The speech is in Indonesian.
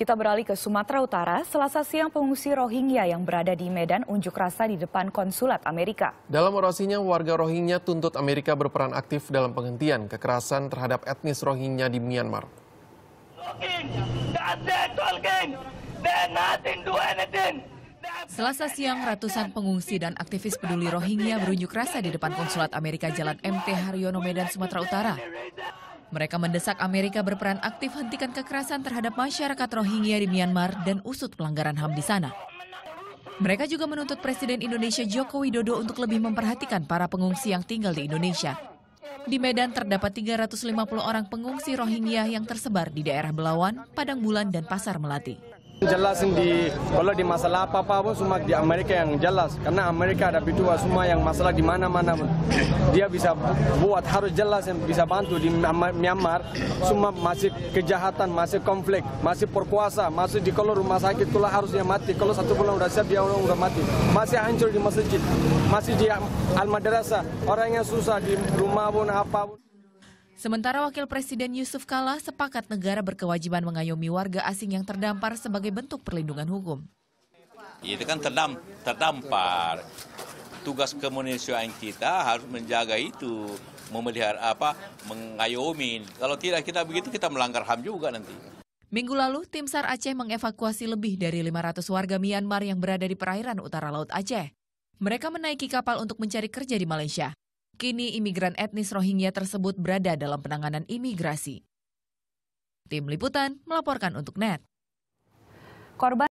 Kita beralih ke Sumatera Utara. Selasa siang pengungsi Rohingya yang berada di Medan unjuk rasa di depan konsulat Amerika. Dalam orasinya, warga Rohingya tuntut Amerika berperan aktif dalam penghentian kekerasan terhadap etnis Rohingya di Myanmar. Selasa siang, ratusan pengungsi dan aktivis peduli Rohingya berunjuk rasa di depan konsulat Amerika Jalan MT Haryono Medan, Sumatera Utara. Mereka mendesak Amerika berperan aktif hentikan kekerasan terhadap masyarakat Rohingya di Myanmar dan usut pelanggaran HAM di sana. Mereka juga menuntut Presiden Indonesia Joko Widodo untuk lebih memperhatikan para pengungsi yang tinggal di Indonesia. Di Medan terdapat 350 orang pengungsi Rohingya yang tersebar di daerah Belawan, Padang Bulan, dan Pasar Melati. Jelasin di kalau di masalah apa-apa pun semua di Amerika yang jelas karena Amerika ada bitua semua yang masalah di mana-mana pun. Dia bisa buat harus jelas yang bisa bantu di Myanmar semua masih kejahatan, masih konflik, masih perkuasa, masih di kalau rumah sakit itulah harusnya mati. Kalau satu bulan udah siap dia orang udah mati. Masih hancur di masjid, masih di al-madrasah. Orang yang susah di rumah pun apa pun. Sementara Wakil Presiden Yusuf Kala sepakat negara berkewajiban mengayomi warga asing yang terdampar sebagai bentuk perlindungan hukum. Itu kan terdamp terdampar. Tugas kemanusiaan kita harus menjaga itu, memelihara apa, mengayomi. Kalau tidak kita begitu kita melanggar HAM juga nanti. Minggu lalu, tim SAR Aceh mengevakuasi lebih dari 500 warga Myanmar yang berada di perairan utara Laut Aceh. Mereka menaiki kapal untuk mencari kerja di Malaysia. Kini imigran etnis Rohingya tersebut berada dalam penanganan imigrasi. Tim Liputan melaporkan untuk NET. Korban